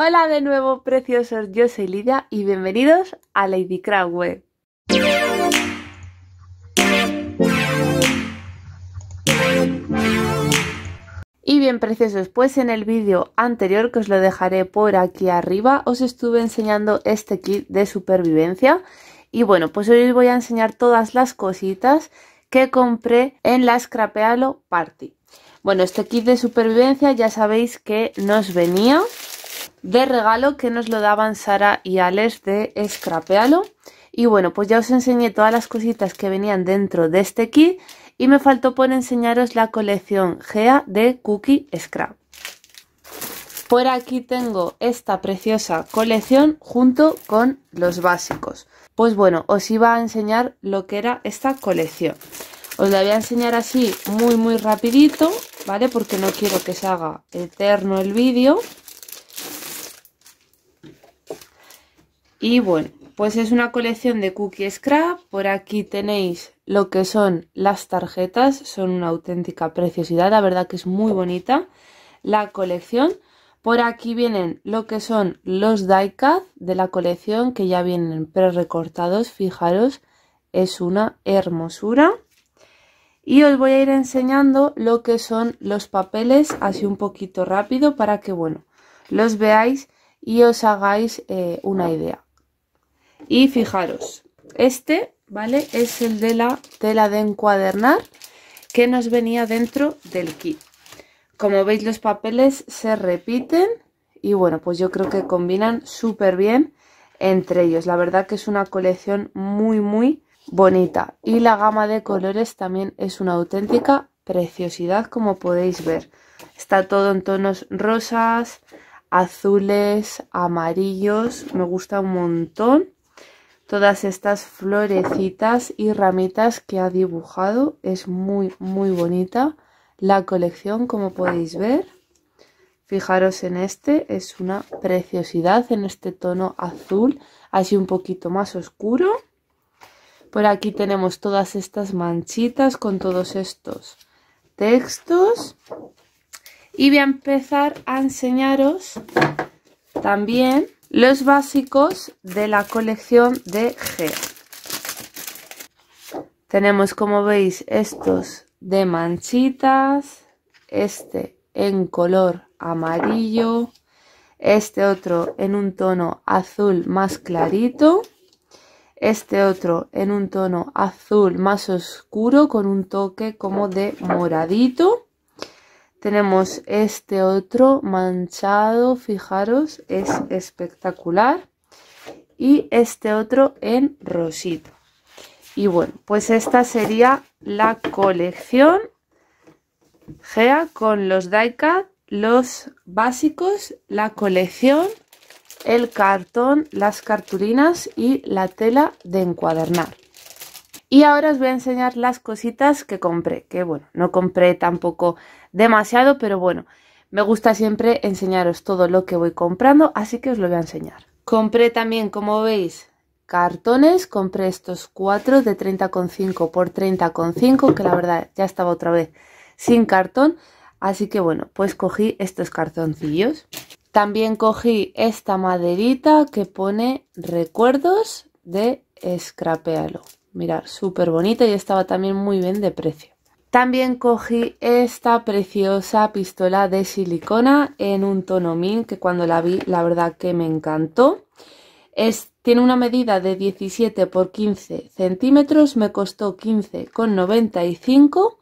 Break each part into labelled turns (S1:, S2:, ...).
S1: Hola de nuevo, preciosos. Yo soy Lidia y bienvenidos a Lady Web. Y bien, preciosos, pues en el vídeo anterior, que os lo dejaré por aquí arriba, os estuve enseñando este kit de supervivencia. Y bueno, pues hoy os voy a enseñar todas las cositas que compré en la Scrapealo Party. Bueno, este kit de supervivencia ya sabéis que nos venía de regalo que nos lo daban Sara y Alex de Scrapealo. Y bueno, pues ya os enseñé todas las cositas que venían dentro de este kit y me faltó por enseñaros la colección GEA de Cookie Scrap. Por aquí tengo esta preciosa colección junto con los básicos. Pues bueno, os iba a enseñar lo que era esta colección. Os la voy a enseñar así muy muy rapidito, ¿vale? Porque no quiero que se haga eterno el vídeo. Y bueno, pues es una colección de Cookie Scrap. Por aquí tenéis lo que son las tarjetas. Son una auténtica preciosidad. La verdad que es muy bonita la colección. Por aquí vienen lo que son los diecast de la colección que ya vienen pre-recortados. Fijaros, es una hermosura. Y os voy a ir enseñando lo que son los papeles así un poquito rápido para que, bueno, los veáis y os hagáis eh, una idea. Y fijaros, este, ¿vale? Es el de la tela de encuadernar que nos venía dentro del kit. Como veis los papeles se repiten y bueno, pues yo creo que combinan súper bien entre ellos. La verdad que es una colección muy, muy bonita. Y la gama de colores también es una auténtica preciosidad, como podéis ver. Está todo en tonos rosas, azules, amarillos. Me gusta un montón. Todas estas florecitas y ramitas que ha dibujado es muy, muy bonita la colección, como podéis ver. Fijaros en este, es una preciosidad en este tono azul, así un poquito más oscuro. Por aquí tenemos todas estas manchitas con todos estos textos. Y voy a empezar a enseñaros también los básicos de la colección de G. Tenemos, como veis, estos de manchitas, este en color amarillo, este otro en un tono azul más clarito, este otro en un tono azul más oscuro con un toque como de moradito tenemos este otro manchado, fijaros, es espectacular. Y este otro en rosito. Y bueno, pues esta sería la colección GEA con los die los básicos, la colección, el cartón, las cartulinas y la tela de encuadernar. Y ahora os voy a enseñar las cositas que compré, que bueno, no compré tampoco demasiado, pero bueno, me gusta siempre enseñaros todo lo que voy comprando, así que os lo voy a enseñar. Compré también, como veis, cartones, compré estos cuatro de 30,5 por 30,5, que la verdad ya estaba otra vez sin cartón, así que bueno, pues cogí estos cartoncillos. También cogí esta maderita que pone recuerdos de Scrapealo mirar súper bonita y estaba también muy bien de precio. También cogí esta preciosa pistola de silicona en un tono mil que cuando la vi la verdad que me encantó. Es, tiene una medida de 17 por 15 centímetros, me costó 15,95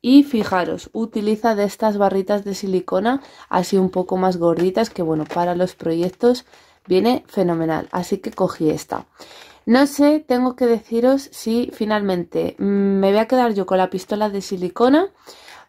S1: y fijaros, utiliza de estas barritas de silicona así un poco más gorditas que bueno, para los proyectos viene fenomenal, así que cogí esta. No sé, tengo que deciros si finalmente mm, me voy a quedar yo con la pistola de silicona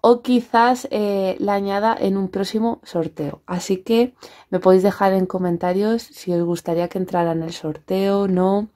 S1: o quizás eh, la añada en un próximo sorteo. Así que me podéis dejar en comentarios si os gustaría que entrara en el sorteo, no,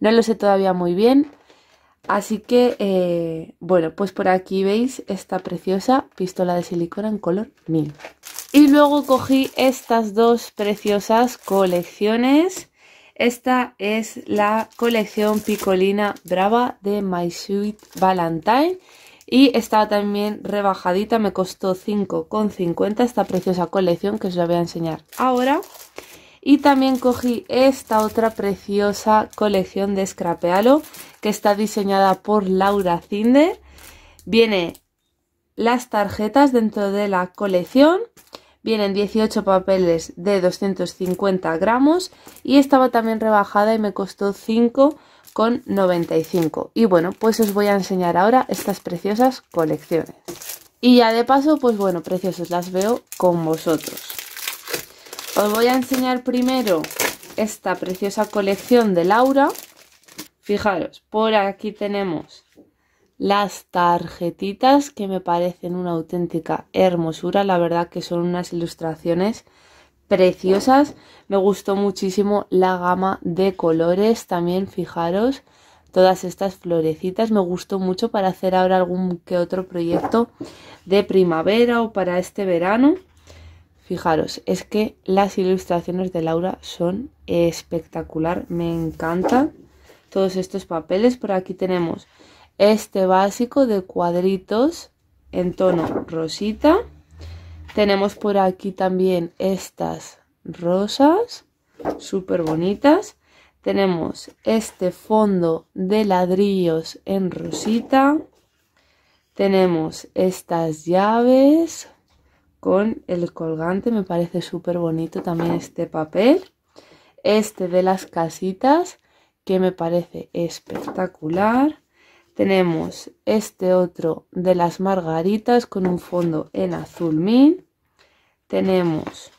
S1: no lo sé todavía muy bien. Así que, eh, bueno, pues por aquí veis esta preciosa pistola de silicona en color mil. Y luego cogí estas dos preciosas colecciones esta es la colección Picolina Brava de My Sweet Valentine y estaba también rebajadita, me costó 5,50 esta preciosa colección que os la voy a enseñar ahora. Y también cogí esta otra preciosa colección de Scrapealo que está diseñada por Laura Zinder vienen las tarjetas dentro de la colección Vienen 18 papeles de 250 gramos y estaba también rebajada y me costó 5,95. Y bueno, pues os voy a enseñar ahora estas preciosas colecciones. Y ya de paso, pues bueno, preciosos, las veo con vosotros. Os voy a enseñar primero esta preciosa colección de Laura. Fijaros, por aquí tenemos las tarjetitas que me parecen una auténtica hermosura, la verdad que son unas ilustraciones preciosas. Me gustó muchísimo la gama de colores, también fijaros todas estas florecitas. Me gustó mucho para hacer ahora algún que otro proyecto de primavera o para este verano. Fijaros, es que las ilustraciones de Laura son espectacular, me encantan todos estos papeles. Por aquí tenemos este básico de cuadritos en tono rosita. Tenemos por aquí también estas rosas, súper bonitas. Tenemos este fondo de ladrillos en rosita. Tenemos estas llaves con el colgante, me parece súper bonito también este papel. Este de las casitas, que me parece espectacular. Tenemos este otro de las margaritas con un fondo en azul min. Tenemos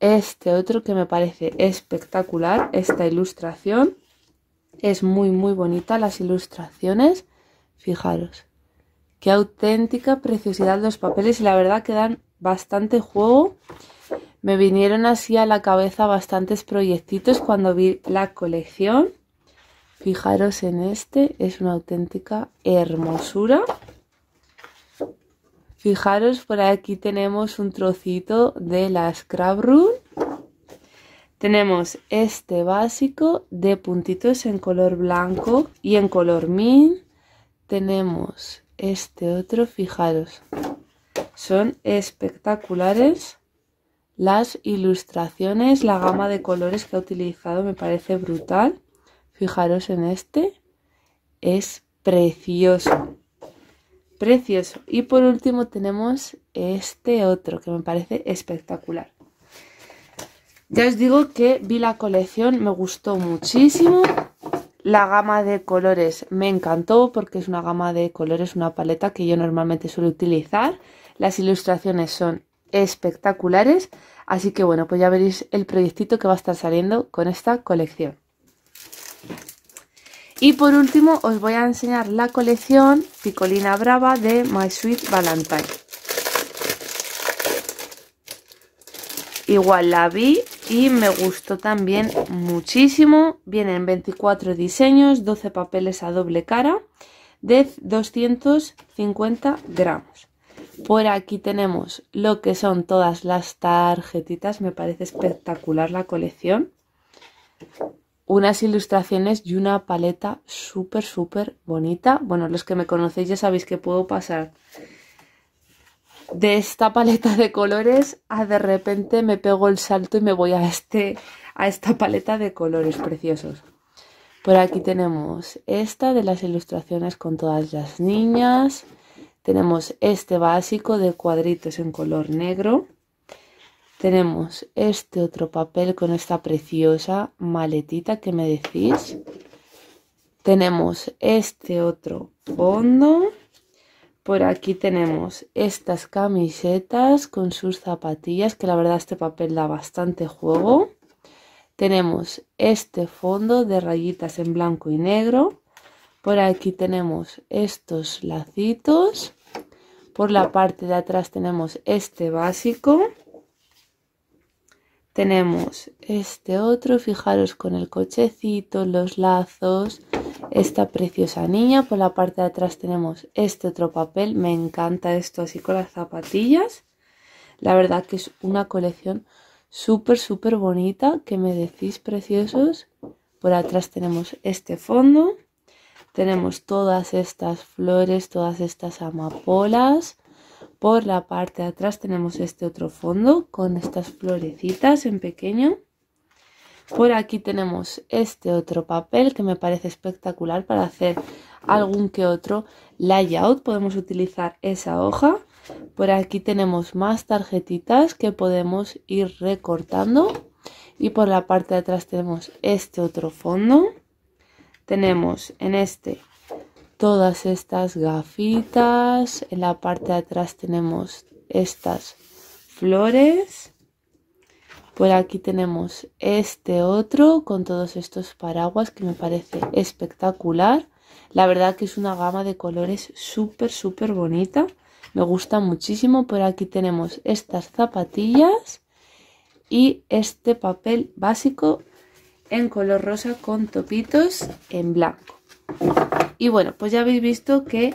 S1: este otro que me parece espectacular, esta ilustración. Es muy, muy bonita las ilustraciones. Fijaros, qué auténtica preciosidad los papeles y la verdad que dan bastante juego. Me vinieron así a la cabeza bastantes proyectitos cuando vi la colección. Fijaros en este, es una auténtica hermosura. Fijaros, por aquí tenemos un trocito de la Scrap Tenemos este básico de puntitos en color blanco y en color mint. Tenemos este otro, fijaros. Son espectaculares las ilustraciones, la gama de colores que ha utilizado me parece brutal. Fijaros en este. Es precioso. Precioso. Y por último tenemos este otro que me parece espectacular. Ya os digo que vi la colección, me gustó muchísimo. La gama de colores me encantó porque es una gama de colores, una paleta que yo normalmente suelo utilizar. Las ilustraciones son espectaculares, así que bueno, pues ya veréis el proyectito que va a estar saliendo con esta colección. Y por último os voy a enseñar la colección Picolina Brava de My Sweet Valentine. Igual la vi y me gustó también muchísimo. Vienen 24 diseños, 12 papeles a doble cara de 250 gramos. Por aquí tenemos lo que son todas las tarjetitas, me parece espectacular la colección unas ilustraciones y una paleta súper, súper bonita. Bueno, los que me conocéis ya sabéis que puedo pasar de esta paleta de colores a de repente me pego el salto y me voy a, este, a esta paleta de colores preciosos. Por aquí tenemos esta de las ilustraciones con todas las niñas. Tenemos este básico de cuadritos en color negro. Tenemos este otro papel con esta preciosa maletita que me decís. Tenemos este otro fondo. Por aquí tenemos estas camisetas con sus zapatillas, que la verdad este papel da bastante juego. Tenemos este fondo de rayitas en blanco y negro. Por aquí tenemos estos lacitos. Por la parte de atrás tenemos este básico. Tenemos este otro, fijaros con el cochecito, los lazos, esta preciosa niña. Por la parte de atrás tenemos este otro papel, me encanta esto así con las zapatillas. La verdad que es una colección súper, súper bonita, que me decís preciosos. Por atrás tenemos este fondo, tenemos todas estas flores, todas estas amapolas. Por la parte de atrás tenemos este otro fondo con estas florecitas en pequeño. Por aquí tenemos este otro papel que me parece espectacular para hacer algún que otro layout. Podemos utilizar esa hoja. Por aquí tenemos más tarjetitas que podemos ir recortando. Y por la parte de atrás tenemos este otro fondo. Tenemos en este todas estas gafitas. En la parte de atrás tenemos estas flores. Por aquí tenemos este otro con todos estos paraguas que me parece espectacular. La verdad que es una gama de colores súper, súper bonita. Me gusta muchísimo. Por aquí tenemos estas zapatillas y este papel básico en color rosa con topitos en blanco. Y bueno, pues ya habéis visto que,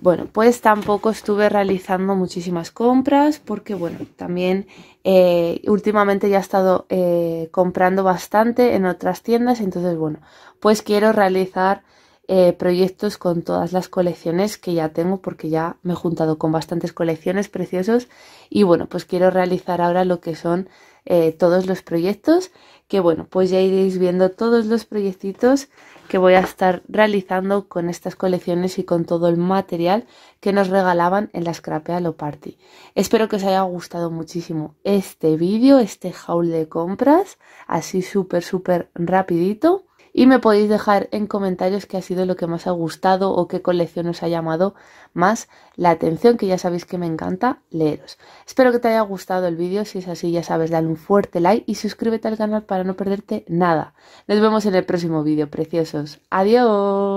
S1: bueno, pues tampoco estuve realizando muchísimas compras porque, bueno, también eh, últimamente ya he estado eh, comprando bastante en otras tiendas, entonces, bueno, pues quiero realizar eh, proyectos con todas las colecciones que ya tengo porque ya me he juntado con bastantes colecciones preciosos y bueno pues quiero realizar ahora lo que son eh, todos los proyectos, que bueno, pues ya iréis viendo todos los proyectitos que voy a estar realizando con estas colecciones y con todo el material que nos regalaban en la lo Party. Espero que os haya gustado muchísimo este vídeo, este haul de compras, así súper súper rapidito y me podéis dejar en comentarios qué ha sido lo que más ha gustado o qué colección os ha llamado más la atención, que ya sabéis que me encanta leeros. Espero que te haya gustado el vídeo, si es así ya sabes, dale un fuerte like y suscríbete al canal para no perderte nada. Nos vemos en el próximo vídeo, preciosos. Adiós.